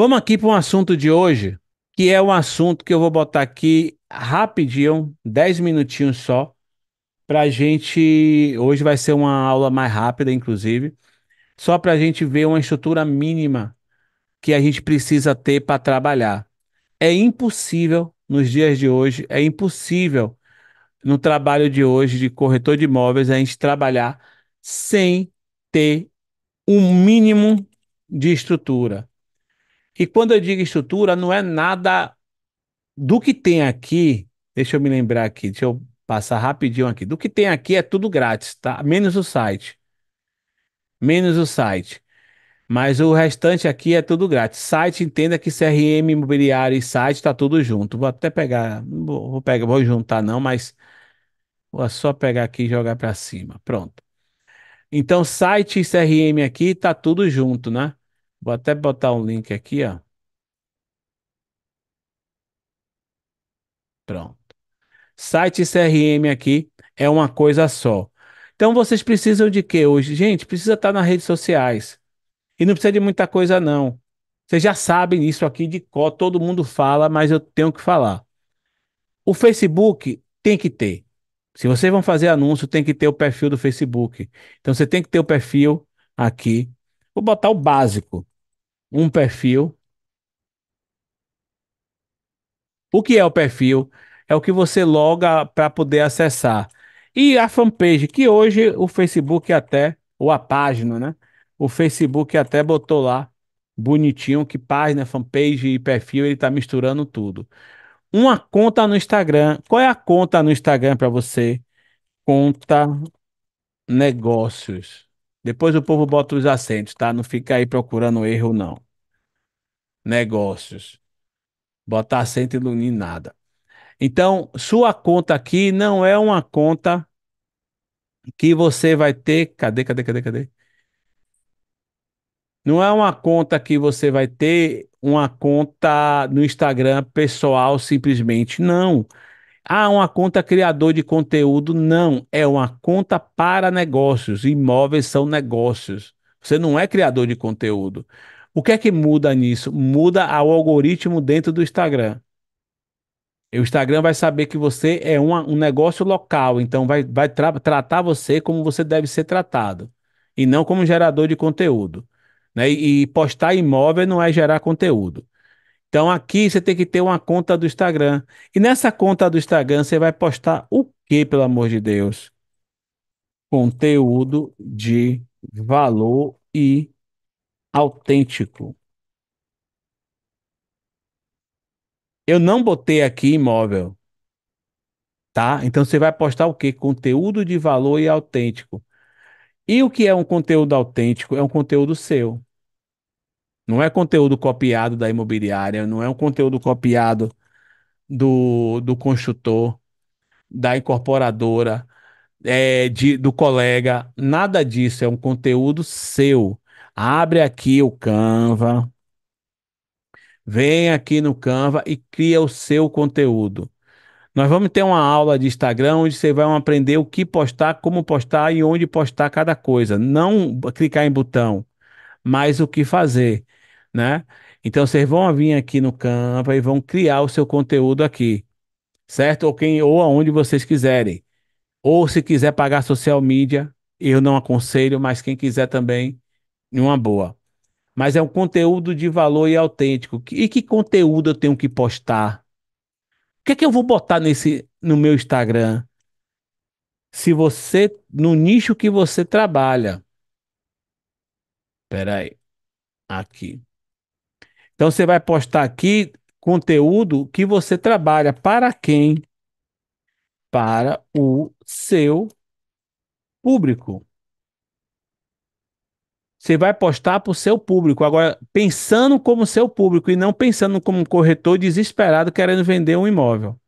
Vamos aqui para um assunto de hoje, que é um assunto que eu vou botar aqui rapidinho, 10 minutinhos só, para a gente. Hoje vai ser uma aula mais rápida, inclusive, só para a gente ver uma estrutura mínima que a gente precisa ter para trabalhar. É impossível, nos dias de hoje, é impossível, no trabalho de hoje, de corretor de imóveis, a gente trabalhar sem ter um mínimo de estrutura e quando eu digo estrutura, não é nada do que tem aqui. Deixa eu me lembrar aqui, deixa eu passar rapidinho aqui. Do que tem aqui é tudo grátis, tá? Menos o site. Menos o site. Mas o restante aqui é tudo grátis. Site, entenda que CRM, imobiliário e site está tudo junto. Vou até pegar, vou pegar, vou juntar não, mas vou só pegar aqui e jogar para cima. Pronto. Então, site e CRM aqui está tudo junto, né? Vou até botar um link aqui, ó. Pronto. Site CRM aqui é uma coisa só. Então vocês precisam de quê hoje? Gente, precisa estar tá nas redes sociais. E não precisa de muita coisa, não. Vocês já sabem isso aqui de cor, todo mundo fala, mas eu tenho que falar. O Facebook tem que ter. Se vocês vão fazer anúncio, tem que ter o perfil do Facebook. Então você tem que ter o perfil aqui. Vou botar o básico um perfil. O que é o perfil? É o que você loga para poder acessar. E a fanpage, que hoje o Facebook até, ou a página, né? O Facebook até botou lá bonitinho que página, fanpage e perfil ele está misturando tudo. Uma conta no Instagram. Qual é a conta no Instagram para você? Conta negócios. Depois o povo bota os acentos, tá? Não fica aí procurando erro, não. Negócios. Botar acento em nada. Então, sua conta aqui não é uma conta que você vai ter. Cadê, cadê, cadê, cadê? Não é uma conta que você vai ter uma conta no Instagram pessoal simplesmente. Não. Ah, uma conta criador de conteúdo. Não, é uma conta para negócios. Imóveis são negócios. Você não é criador de conteúdo. O que é que muda nisso? Muda o algoritmo dentro do Instagram. E o Instagram vai saber que você é uma, um negócio local, então vai, vai tra tratar você como você deve ser tratado, e não como gerador de conteúdo. Né? E, e postar imóvel não é gerar conteúdo. Então aqui você tem que ter uma conta do Instagram. E nessa conta do Instagram você vai postar o que, pelo amor de Deus? Conteúdo de valor e autêntico. Eu não botei aqui imóvel. Tá? Então você vai postar o que? Conteúdo de valor e autêntico. E o que é um conteúdo autêntico? É um conteúdo seu. Não é conteúdo copiado da imobiliária, não é um conteúdo copiado do, do construtor, da incorporadora, é, de, do colega, nada disso, é um conteúdo seu. Abre aqui o Canva, vem aqui no Canva e cria o seu conteúdo. Nós vamos ter uma aula de Instagram onde você vai aprender o que postar, como postar e onde postar cada coisa. Não clicar em botão, mas o que fazer né? Então vocês vão vir aqui no Canva e vão criar o seu conteúdo aqui, certo? Ou quem ou aonde vocês quiserem. Ou se quiser pagar social media, eu não aconselho, mas quem quiser também, uma boa. Mas é um conteúdo de valor e autêntico. E que conteúdo eu tenho que postar? O que é que eu vou botar nesse no meu Instagram? Se você no nicho que você trabalha. Peraí. Aqui. Então você vai postar aqui conteúdo que você trabalha para quem? Para o seu público. Você vai postar para o seu público. Agora, pensando como seu público e não pensando como um corretor desesperado querendo vender um imóvel.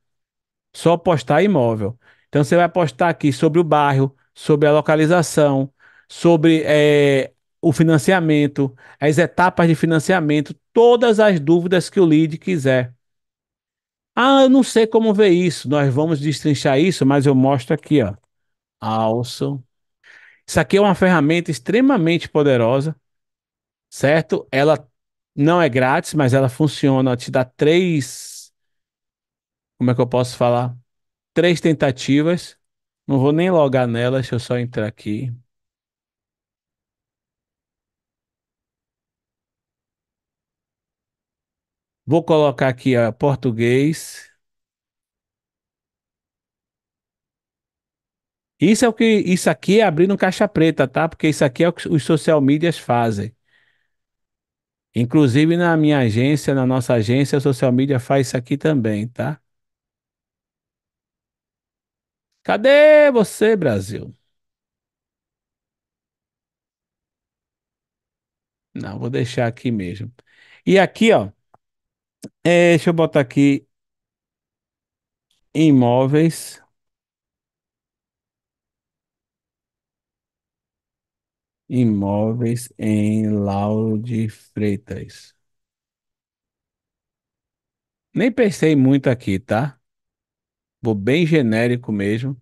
Só postar imóvel. Então, você vai postar aqui sobre o bairro, sobre a localização, sobre é, o financiamento, as etapas de financiamento, todas as dúvidas que o lead quiser. Ah, eu não sei como ver isso. Nós vamos destrinchar isso, mas eu mostro aqui, ó. Also. Isso aqui é uma ferramenta extremamente poderosa, certo? Ela não é grátis, mas ela funciona, te dá três como é que eu posso falar? Três tentativas. Não vou nem logar nela, deixa eu só entrar aqui. Vou colocar aqui a português. Isso é o que isso aqui é abrindo caixa preta, tá? Porque isso aqui é o que os social medias fazem. Inclusive na minha agência, na nossa agência, a social media faz isso aqui também, tá? Cadê você, Brasil? Não, vou deixar aqui mesmo. E aqui, ó, é, deixa eu botar aqui imóveis. Imóveis em Lauro de Freitas. Nem pensei muito aqui, tá? Vou bem genérico mesmo,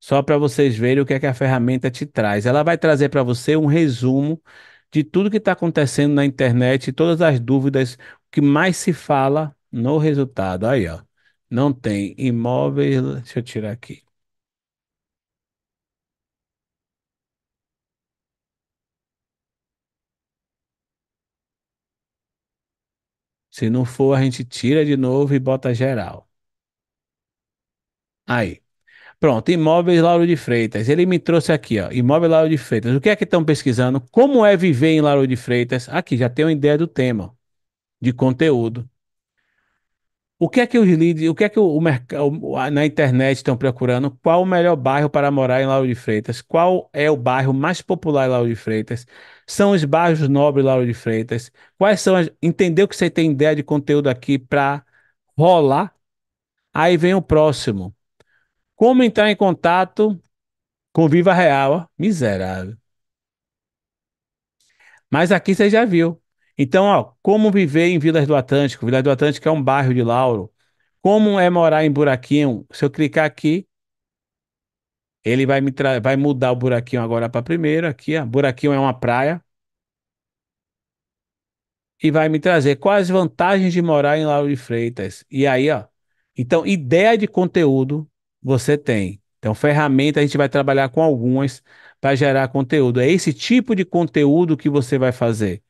só para vocês verem o que é que a ferramenta te traz. Ela vai trazer para você um resumo de tudo que está acontecendo na internet, todas as dúvidas, que mais se fala no resultado. Aí, ó. Não tem imóveis. Deixa eu tirar aqui. Se não for, a gente tira de novo e bota geral. Aí. Pronto, imóveis Lauro de Freitas. Ele me trouxe aqui, ó, imóvel Lauro de Freitas. O que é que estão pesquisando? Como é viver em Lauro de Freitas? Aqui já tem uma ideia do tema de conteúdo. O que é que os leads, o que é que o, mercado na internet estão procurando? Qual o melhor bairro para morar em Lauro de Freitas? Qual é o bairro mais popular em Lauro de Freitas? São os bairros nobres em Lauro de Freitas? Quais são as, entendeu que você tem ideia de conteúdo aqui para rolar? Aí vem o próximo. Como entrar em contato com Viva Real? Miserável. Mas aqui você já viu. Então, ó, como viver em Vilas do Atlântico? Vilas do Atlântico é um bairro de Lauro. Como é morar em Buraquinho? Se eu clicar aqui, ele vai me vai mudar o Buraquinho agora para primeiro aqui, ó. Buraquinho é uma praia. E vai me trazer quais vantagens de morar em Lauro de Freitas. E aí, ó. Então, ideia de conteúdo você tem. Então, ferramenta a gente vai trabalhar com algumas para gerar conteúdo. É esse tipo de conteúdo que você vai fazer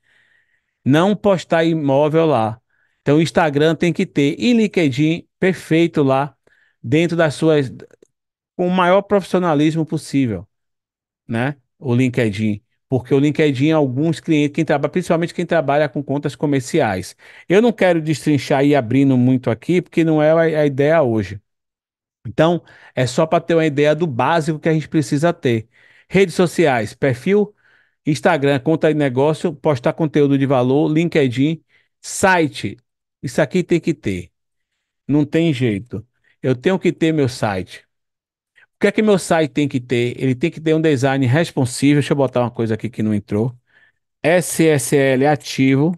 não postar imóvel lá. Então, o Instagram tem que ter e LinkedIn perfeito lá, dentro das suas. com o maior profissionalismo possível, né? O LinkedIn. Porque o LinkedIn, alguns clientes, quem trabalha, principalmente quem trabalha com contas comerciais. Eu não quero destrinchar e abrindo muito aqui, porque não é a ideia hoje. Então, é só para ter uma ideia do básico que a gente precisa ter. Redes sociais, perfil Instagram, conta de negócio, postar conteúdo de valor, LinkedIn, site. Isso aqui tem que ter. Não tem jeito. Eu tenho que ter meu site. O que é que meu site tem que ter? Ele tem que ter um design responsivo. Deixa eu botar uma coisa aqui que não entrou. SSL ativo.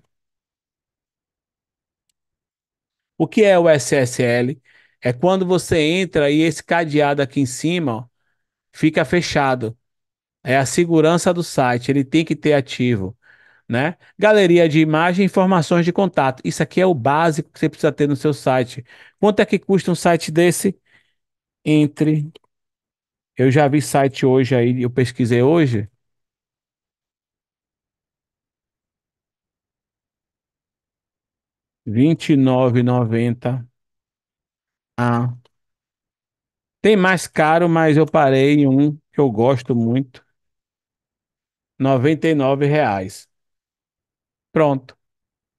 O que é o SSL? É quando você entra e esse cadeado aqui em cima ó, fica fechado. É a segurança do site, ele tem que ter ativo. Né? Galeria de imagem e informações de contato. Isso aqui é o básico que você precisa ter no seu site. Quanto é que custa um site desse? Entre. Eu já vi site hoje aí, eu pesquisei hoje. Vinte e nove noventa ah. tem mais caro, mas eu parei em um que eu gosto muito. 99 reais. Pronto.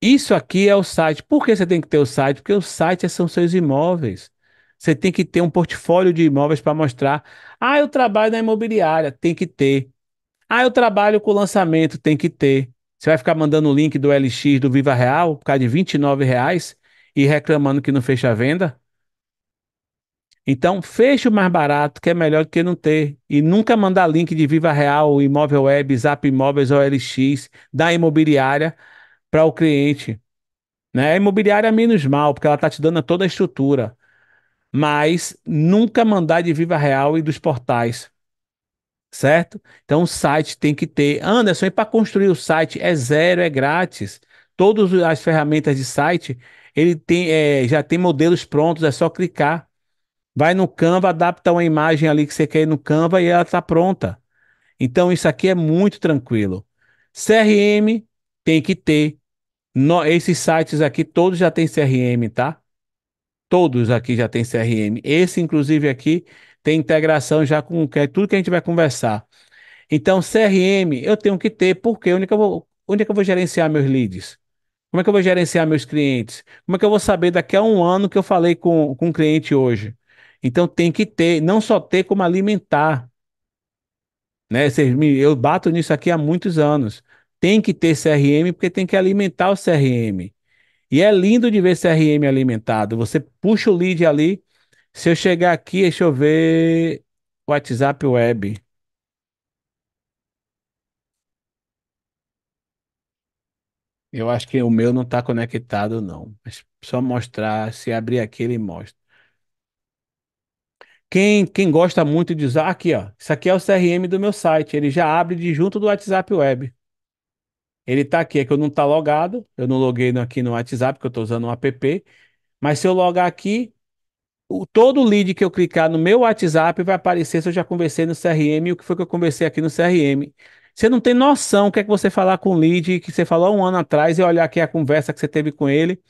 Isso aqui é o site. Por que você tem que ter o site? Porque o site é, são seus imóveis. Você tem que ter um portfólio de imóveis para mostrar. Ah, eu trabalho na imobiliária, tem que ter. Ah, eu trabalho com lançamento, tem que ter. Você vai ficar mandando o link do LX do Viva Real por causa de 29 reais e reclamando que não fecha a venda? Então, feche o mais barato, que é melhor do que não ter. E nunca mandar link de Viva Real, Imóvel Web, Zap Imóveis, OLX, da imobiliária para o cliente. Né? A imobiliária é menos mal, porque ela está te dando toda a estrutura. Mas nunca mandar de Viva Real e dos portais. Certo? Então, o site tem que ter. Anderson, e para construir o site é zero, é grátis. Todas as ferramentas de site, ele tem, é, já tem modelos prontos, é só clicar. Vai no Canva, adapta uma imagem ali que você quer no Canva e ela está pronta. Então, isso aqui é muito tranquilo. CRM tem que ter. No, esses sites aqui, todos já têm CRM, tá? Todos aqui já têm CRM. Esse, inclusive, aqui tem integração já com é tudo que a gente vai conversar. Então, CRM eu tenho que ter, porque onde é que eu vou, onde é que eu vou gerenciar meus leads? Como é que eu vou gerenciar meus clientes? Como é que eu vou saber daqui a um ano que eu falei com, com um cliente hoje? Então tem que ter, não só ter como alimentar. Né? Eu bato nisso aqui há muitos anos. Tem que ter CRM porque tem que alimentar o CRM. E é lindo de ver CRM alimentado. Você puxa o lead ali. Se eu chegar aqui, deixa eu ver WhatsApp Web. Eu acho que o meu não está conectado, não. Mas só mostrar, se abrir aqui, ele mostra. Quem, quem gosta muito de usar, aqui, ó. Isso aqui é o CRM do meu site. Ele já abre de junto do WhatsApp Web. Ele tá aqui, é que eu não tá logado. Eu não loguei aqui no WhatsApp, porque eu tô usando um app. Mas se eu logar aqui, o, todo lead que eu clicar no meu WhatsApp vai aparecer se eu já conversei no CRM e o que foi que eu conversei aqui no CRM. Você não tem noção o que é que você falar com o lead que você falou há um ano atrás e olhar aqui a conversa que você teve com ele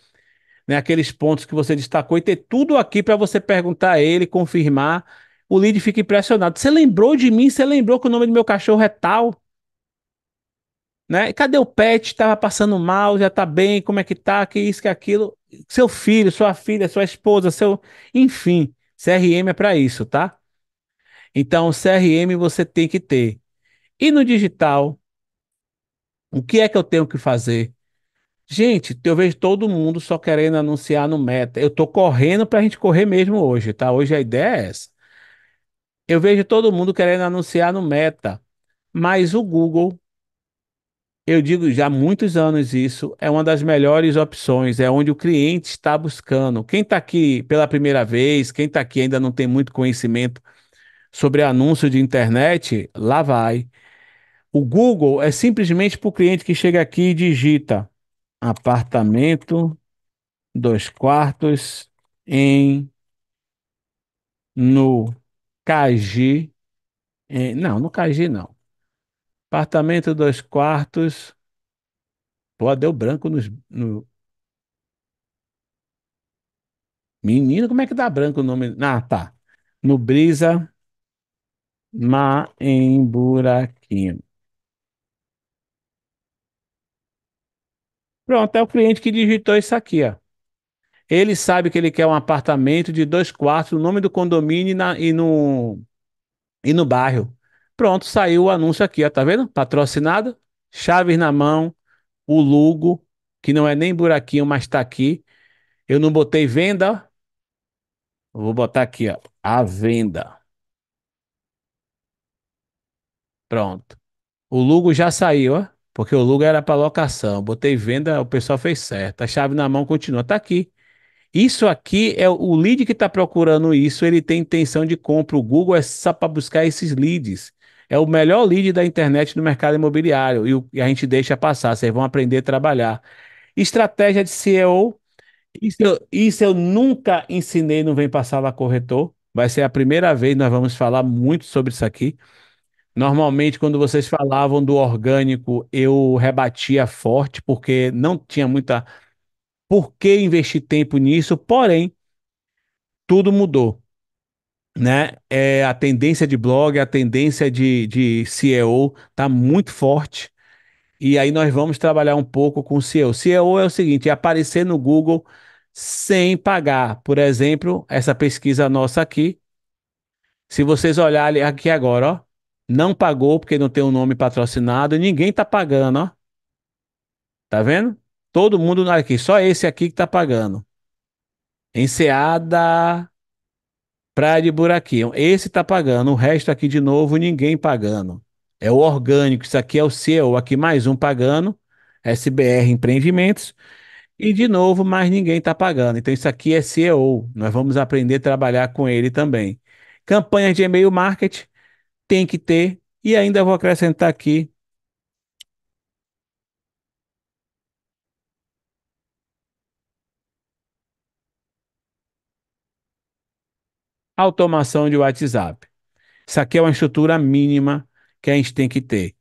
né, aqueles pontos que você destacou e ter tudo aqui para você perguntar a ele, confirmar. O lead fica impressionado. Você lembrou de mim? Você lembrou que o nome do meu cachorro é tal? Né? Cadê o pet? Tava passando mal, já tá bem, como é que tá? Que isso, que aquilo. Seu filho, sua filha, sua esposa, seu. Enfim, CRM é para isso, tá? Então, CRM você tem que ter. E no digital, o que é que eu tenho que fazer? Gente, eu vejo todo mundo só querendo anunciar no Meta. Eu tô correndo para a gente correr mesmo hoje, tá? Hoje a ideia é essa. Eu vejo todo mundo querendo anunciar no Meta, mas o Google, eu digo já há muitos anos isso, é uma das melhores opções, é onde o cliente está buscando. Quem está aqui pela primeira vez, quem está aqui ainda não tem muito conhecimento sobre anúncio de internet, lá vai. O Google é simplesmente para o cliente que chega aqui e digita apartamento, dois quartos, em no Cagi, em, não, no Cagi não. Apartamento, dois quartos. Pô, deu branco nos, no. Menino, como é que dá branco o nome? Ah, tá. No Brisa, Maemburaquinho. Pronto, é o cliente que digitou isso aqui, ó. Ele sabe que ele quer um apartamento de dois quartos, o nome do condomínio e, na, e no, e no bairro. Pronto, saiu o anúncio aqui, ó, tá vendo? Patrocinado, chaves na mão, o lugo que não é nem buraquinho, mas tá aqui. Eu não botei venda, ó. Vou botar aqui, ó, a venda. Pronto. O lugo já saiu, ó. Porque o lugar era para locação. Botei venda, o pessoal fez certo. A chave na mão continua. está aqui. Isso aqui é o lead que está procurando isso, ele tem intenção de compra. O Google é só para buscar esses leads. É o melhor lead da internet no mercado imobiliário e, e a gente deixa passar. Vocês vão aprender a trabalhar. Estratégia de CEO. Isso eu, isso eu nunca ensinei, não vem passar lá corretor. Vai ser a primeira vez, nós vamos falar muito sobre isso aqui. Normalmente, quando vocês falavam do orgânico, eu rebatia forte, porque não tinha muita. Por que investir tempo nisso? Porém, tudo mudou. Né? É, a tendência de blog, a tendência de, de CEO está muito forte. E aí nós vamos trabalhar um pouco com o CEO. CEO é o seguinte: é aparecer no Google sem pagar. Por exemplo, essa pesquisa nossa aqui. Se vocês olharem aqui agora, ó não pagou porque não tem o um nome patrocinado e ninguém tá pagando, ó. Tá vendo? Todo mundo aqui, só esse aqui que tá pagando. Enseada, Praia de Buraquinho. Esse tá pagando, o resto aqui de novo ninguém pagando. É o orgânico, isso aqui é o seu, aqui mais um pagando, SBR Empreendimentos. E de novo, mais ninguém está pagando. Então, isso aqui é CEO. Nós vamos aprender a trabalhar com ele também. Campanhas de e-mail marketing tem que ter, e ainda vou acrescentar aqui. Automação de WhatsApp. Isso aqui é uma estrutura mínima que a gente tem que ter.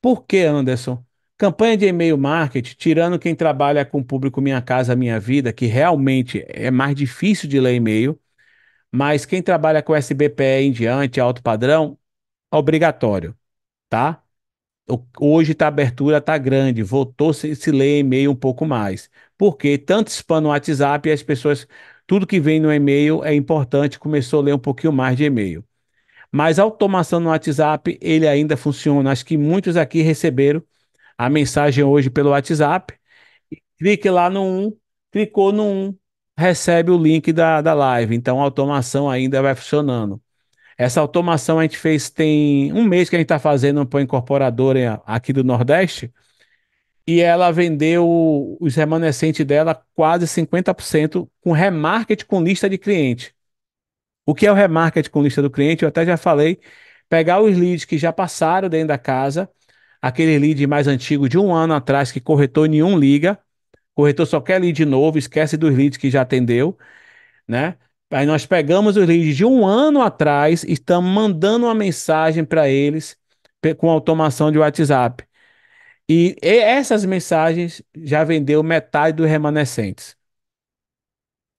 Por que, Anderson? Campanha de e-mail marketing, tirando quem trabalha com o público Minha Casa Minha Vida, que realmente é mais difícil de ler e-mail, mas quem trabalha com SBPE em diante, alto padrão, obrigatório, tá? Hoje tá, a abertura tá grande, voltou se, se lê e-mail um pouco mais. Porque tanto spam no WhatsApp e as pessoas, tudo que vem no e-mail é importante, começou a ler um pouquinho mais de e-mail. Mas a automação no WhatsApp, ele ainda funciona. Acho que muitos aqui receberam a mensagem hoje pelo WhatsApp. Clique lá no 1, clicou no 1, recebe o link da, da live. Então a automação ainda vai funcionando. Essa automação a gente fez tem um mês que a gente está fazendo para incorporadora aqui do Nordeste e ela vendeu os remanescentes dela quase 50% com remarket com lista de cliente. O que é o remarket com lista do cliente? Eu até já falei, pegar os leads que já passaram dentro da casa, aquele lead mais antigo de um ano atrás que corretor nenhum liga, corretor só quer lead novo, esquece dos leads que já atendeu, né? Aí nós pegamos os leads de um ano atrás e estamos mandando uma mensagem para eles com automação de WhatsApp. E essas mensagens já vendeu metade dos remanescentes.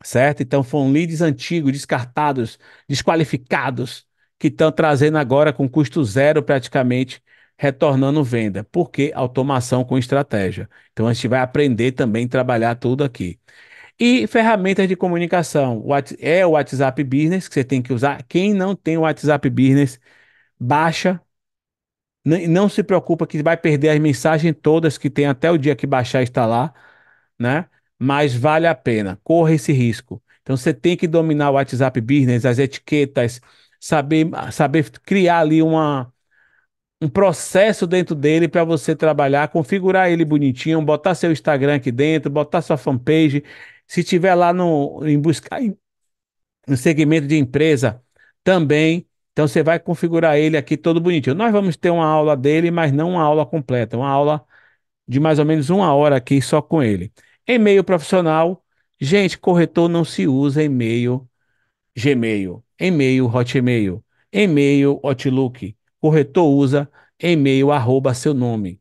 Certo? Então foram leads antigos, descartados, desqualificados, que estão trazendo agora com custo zero praticamente, retornando venda. Porque automação com estratégia. Então a gente vai aprender também a trabalhar tudo aqui. E ferramentas de comunicação. É o WhatsApp Business que você tem que usar. Quem não tem o WhatsApp Business, baixa. Não se preocupa que vai perder as mensagens todas que tem até o dia que baixar e instalar. né? Mas vale a pena, corra esse risco. Então você tem que dominar o WhatsApp Business, as etiquetas, saber, saber criar ali uma, um processo dentro dele para você trabalhar, configurar ele bonitinho, botar seu Instagram aqui dentro, botar sua fanpage, se tiver lá no em buscar no segmento de empresa também, então você vai configurar ele aqui todo bonitinho. Nós vamos ter uma aula dele, mas não uma aula completa, uma aula de mais ou menos uma hora aqui só com ele. E-mail profissional, gente, corretor não se usa e-mail Gmail, e-mail Hotmail, e-mail Outlook. Corretor usa e-mail arroba seu nome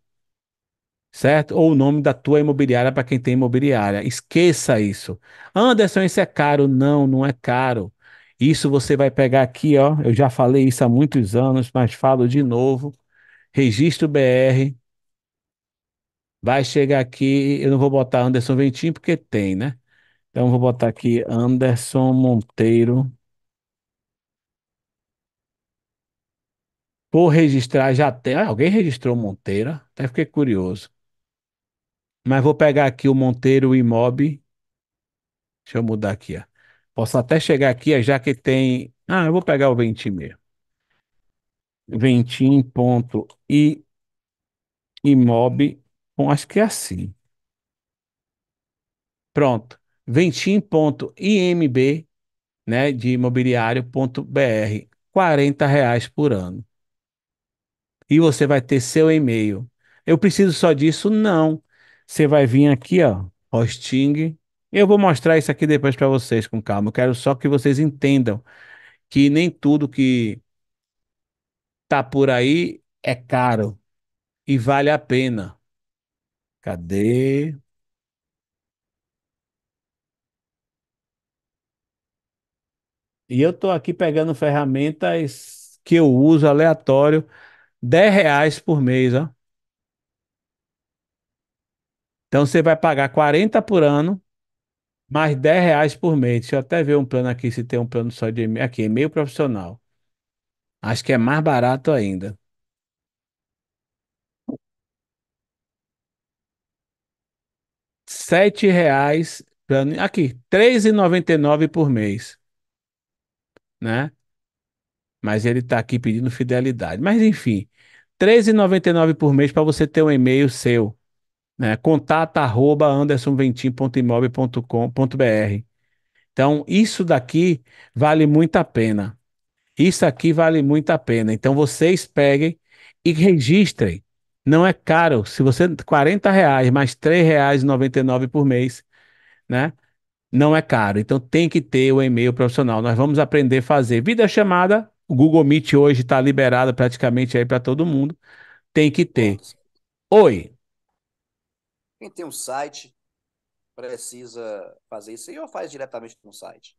certo? Ou o nome da tua imobiliária para quem tem imobiliária. Esqueça isso. Anderson, isso é caro. Não, não é caro. Isso você vai pegar aqui, ó. Eu já falei isso há muitos anos, mas falo de novo. Registro BR. Vai chegar aqui. Eu não vou botar Anderson Ventim porque tem, né? Então vou botar aqui Anderson Monteiro. Por registrar já tem. Ah, alguém registrou Monteira? Até fiquei curioso. Mas vou pegar aqui o Monteiro Imob. Deixa eu mudar aqui, ó. Posso até chegar aqui, já que tem. Ah, eu vou pegar o Ventim mesmo. Ventim.i Bom, acho que é assim. Pronto. Ventim.imb, né, de imobiliário.br, 40 reais por ano. E você vai ter seu e-mail. Eu preciso só disso? Não. Você vai vir aqui, ó, hosting. Eu vou mostrar isso aqui depois para vocês com calma. Eu quero só que vocês entendam que nem tudo que tá por aí é caro e vale a pena. Cadê? E eu tô aqui pegando ferramentas que eu uso aleatório, 10 reais por mês, ó. Então você vai pagar 40 por ano, mais 10 reais por mês. Deixa eu até ver um plano aqui, se tem um plano só de e-mail. Aqui, e-mail profissional. Acho que é mais barato ainda. sete reais plano aqui três e noventa por mês né mas ele está aqui pedindo fidelidade mas enfim três e noventa por mês para você ter um e-mail seu né? Contato arroba andersonventim.imob.com.br. Então, isso daqui vale muito a pena. Isso aqui vale muito a pena. Então, vocês peguem e registrem. Não é caro. Se você, 40 reais mais R$ 3,99 por mês, né? Não é caro. Então, tem que ter o e-mail profissional. Nós vamos aprender a fazer vida chamada. O Google Meet hoje está liberado praticamente aí para todo mundo. Tem que ter. Oi. Quem tem um site precisa fazer isso aí ou faz diretamente no site?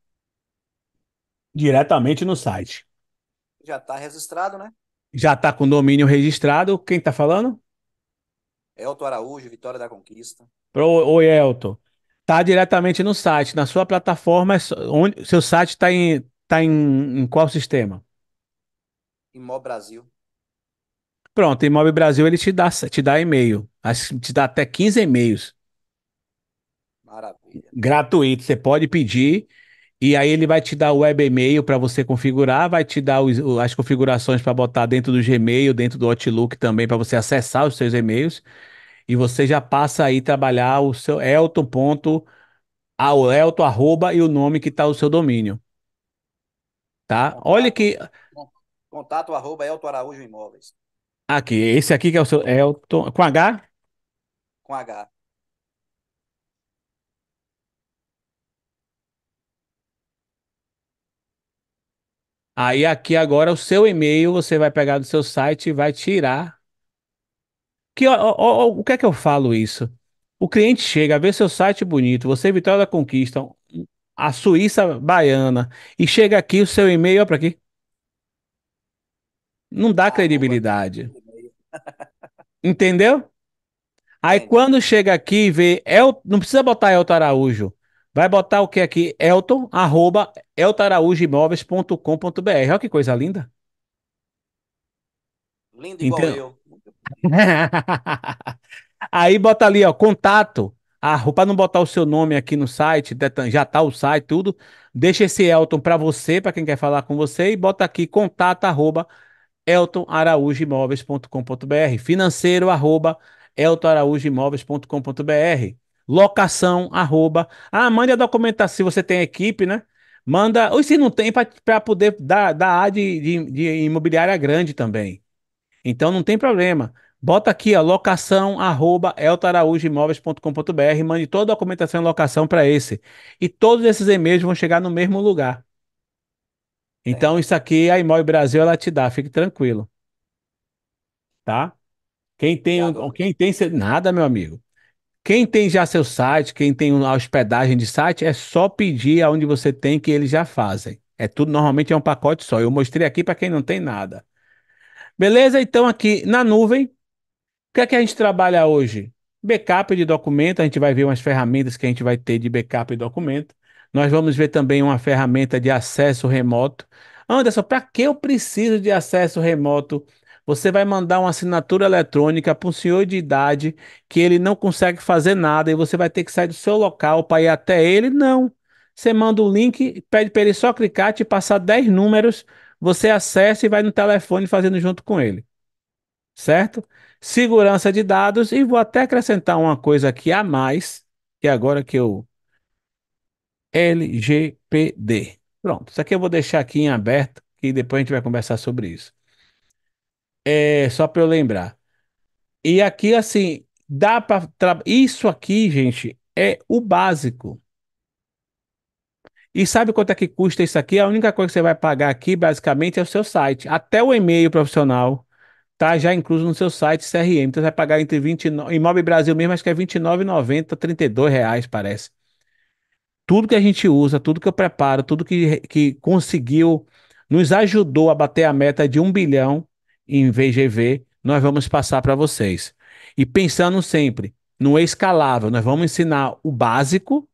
Diretamente no site. Já está registrado, né? Já está com o domínio registrado. Quem está falando? Elton Araújo, Vitória da Conquista. Oi, Elton. Está diretamente no site. Na sua plataforma, é onde, seu site está em, tá em, em qual sistema? Imó Brasil. Pronto, Imob Brasil ele te dá, te dá e-mail. Te dá até 15 e-mails. Maravilha. Gratuito, você pode pedir. E aí ele vai te dar o web e-mail para você configurar, vai te dar os, as configurações para botar dentro do Gmail, dentro do Outlook também para você acessar os seus e-mails. E você já passa aí trabalhar o seu Elton ponto, ao Elton arroba e o nome que está o seu domínio. Tá? Olha que contato arroba Elton Araújo Imóveis. Aqui, esse aqui que é o seu. É o com H? Com H. Aí aqui agora o seu e-mail você vai pegar do seu site e vai tirar. Que, ó, ó, ó, o que é que eu falo isso? O cliente chega, vê seu site bonito, você Vitória da Conquista, a Suíça Baiana, e chega aqui o seu e-mail, para aqui. Não dá ah, credibilidade. Entendeu? Aí quando chega aqui e vê, El, é não precisa botar Elton Araújo, vai botar o que aqui? Elton, arroba, eltaraújoimóveis.com.br. Olha que coisa linda. Lindo igual então... eu. Aí bota ali, ó, contato, arroba, ah, para não botar o seu nome aqui no site, já tá o site, tudo, deixa esse Elton para você, para quem quer falar com você, e bota aqui contato, arroba, eltonaraújoimóveis.com.br, financeiro arroba eltonaraújoimóveis.com.br, locação arroba, ah, mande a documentação se você tem equipe, né? Manda, ou se não tem, para poder dar, dar A de, de, de imobiliária grande também. Então não tem problema. Bota aqui, ó, locação, arroba, eltaraújoimóveis.com.br, mande toda a documentação e locação para esse. E todos esses e-mails vão chegar no mesmo lugar. É. Então, isso aqui, a Imóvel Brasil, ela te dá, fique tranquilo. Tá? Quem tem, quem tem nada, meu amigo. Quem tem já seu site, quem tem a hospedagem de site, é só pedir aonde você tem que eles já fazem. É tudo, normalmente é um pacote só. Eu mostrei aqui para quem não tem nada. Beleza? Então, aqui na nuvem, o que é que a gente trabalha hoje? Backup de documento, a gente vai ver umas ferramentas que a gente vai ter de backup de documento. Nós vamos ver também uma ferramenta de acesso remoto. Anderson, para que eu preciso de acesso remoto? Você vai mandar uma assinatura eletrônica para um senhor de idade que ele não consegue fazer nada e você vai ter que sair do seu local para ir até ele? Não. Você manda o link, pede para ele só clicar, te passar 10 números, você acessa e vai no telefone fazendo junto com ele. Certo? Segurança de dados, e vou até acrescentar uma coisa aqui a mais, que agora que eu LGPD. Pronto, isso aqui eu vou deixar aqui em aberto, que depois a gente vai conversar sobre isso. É, só para eu lembrar. E aqui, assim, dá para. Isso aqui, gente, é o básico. E sabe quanto é que custa isso aqui? A única coisa que você vai pagar aqui, basicamente, é o seu site. Até o e-mail profissional tá já incluso no seu site CRM. Então você vai pagar entre 29, Imob Brasil mesmo, acho que é R$29,90, R$32,00, reais, parece tudo que a gente usa, tudo que eu preparo, tudo que, que conseguiu, nos ajudou a bater a meta de um bilhão em VGV, nós vamos passar para vocês. E pensando sempre no escalável, nós vamos ensinar o básico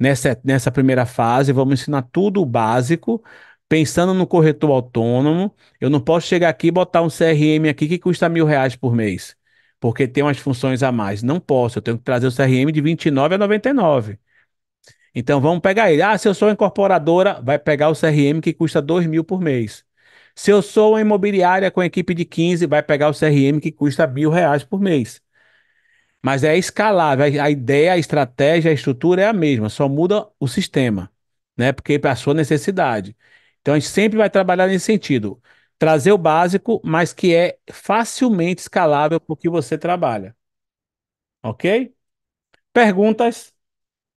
nessa, nessa primeira fase, vamos ensinar tudo o básico, pensando no corretor autônomo. Eu não posso chegar aqui e botar um CRM aqui que custa mil reais por mês, porque tem umas funções a mais. Não posso, eu tenho que trazer o CRM de 29 a 99. Então vamos pegar ele. Ah, se eu sou incorporadora, vai pegar o CRM que custa 2 mil por mês. Se eu sou uma imobiliária com equipe de 15, vai pegar o CRM que custa mil reais por mês. Mas é escalável. A ideia, a estratégia, a estrutura é a mesma, só muda o sistema, né? Porque para é a sua necessidade. Então a gente sempre vai trabalhar nesse sentido. Trazer o básico, mas que é facilmente escalável para o que você trabalha. Ok? Perguntas?